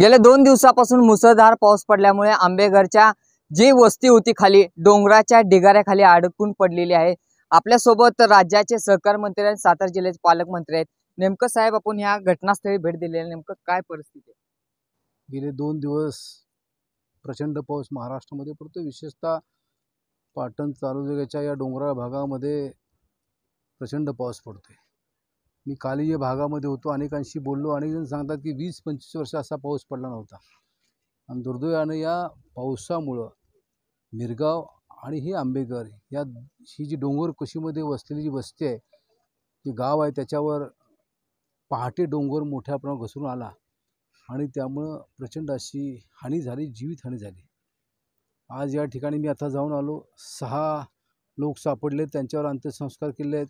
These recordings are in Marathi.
गेल्या दोन दिवसापासून मुसळधार पाऊस पडल्यामुळे आंबेघरच्या जी वस्ती होती खाली डोंगराच्या ढिगाऱ्याखाली अडकून पडलेली आहे आपल्यासोबत राज्याचे सहकार मंत्री आणि सातारा जिल्ह्याचे पालकमंत्री आहेत नेमकं साहेब आपण ह्या घटनास्थळी भेट दिलेल्या नेमकं काय परिस्थिती आहे गेले दोन दिवस प्रचंड पाऊस महाराष्ट्रामध्ये पडतो विशेषतः पाटण तालुक्याच्या या डोंगराळ भागामध्ये प्रचंड पाऊस पडतोय मी काली या भागामध्ये होतो अनेकांशी बोललो अनेकजण सांगतात की वीस पंचवीस वर्ष असा पाऊस पडला नव्हता आणि दुर्दैवानं या पावसामुळं मिरगाव आणि हे आंबेगर या ही जी डोंगर कशीमध्ये वसलेली जी वस्ती आहे जे गाव आहे त्याच्यावर पहाटे डोंगर मोठ्या प्रमाणात घसरून आला आणि त्यामुळं प्रचंड अशी हानी झाली जीवितहानी झाली आज या ठिकाणी मी आता जाऊन आलो सहा लोक सापडले त्यांच्यावर अंत्यसंस्कार केले आहेत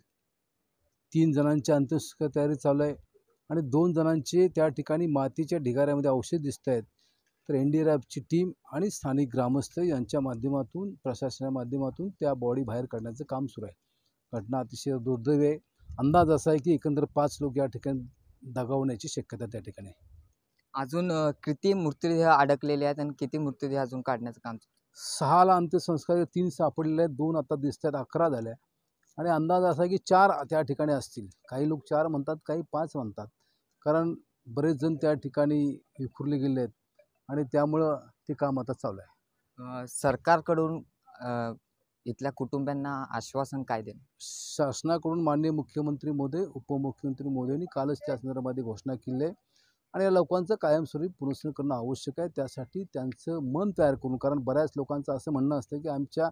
तीन जणांची अंत्यसंस्कार तयारी चालू आहे आणि दोन जणांचे त्या ठिकाणी मातीच्या ढिगाऱ्यामध्ये औषध दिसत आहेत तर एन डी आर एफची टीम आणि स्थानिक ग्रामस्थ यांच्या माध्यमातून प्रशासना माध्यमातून त्या बॉडी बाहेर काढण्याचं काम सुरू आहे घटना अतिशय दुर्दैवी आहे अंदाज असा आहे की एकंदर पाच लोक या ठिकाणी दगावण्याची शक्यता त्या ठिकाणी अजून किती मृतदेह अडकलेले आहेत आणि किती मृतदेह अजून काढण्याचं काम सहाला अंत्यसंस्कार तीन सापडलेले आहेत दोन आता दिसत आहेत अकरा झाल्या आणि अंदाज असा की चार त्या ठिकाणी असतील काही लोक चार म्हणतात काही पाच म्हणतात कारण बरेच जण त्या ठिकाणी विखुरले गेले आहेत आणि त्यामुळं ते काम आता चालू आहे सरकारकडून इथल्या कुटुंबियांना आश्वासन काय देणं शासनाकडून माननीय मुख्यमंत्री मोदी उपमुख्यमंत्री मोदींनी कालच त्या संदर्भात घोषणा केली आहे आणि या लोकांचं कायमस्वरूपी पुनर्सन करणं आवश्यक आहे त्यासाठी त्यांचं मन तयार करून कारण बऱ्याच लोकांचं असं म्हणणं असतं की आमच्या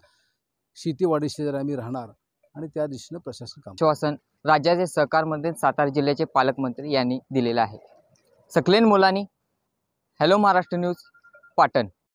शेतीवाडी जर आम्ही राहणार आणि त्या दिशेनं प्रशासन काम आश्वासन राज्याचे मंत्री सातारा जिल्ह्याचे पालकमंत्री यांनी दिलेलं आहे सकलेन मुलानी हॅलो महाराष्ट्र न्यूज पाटण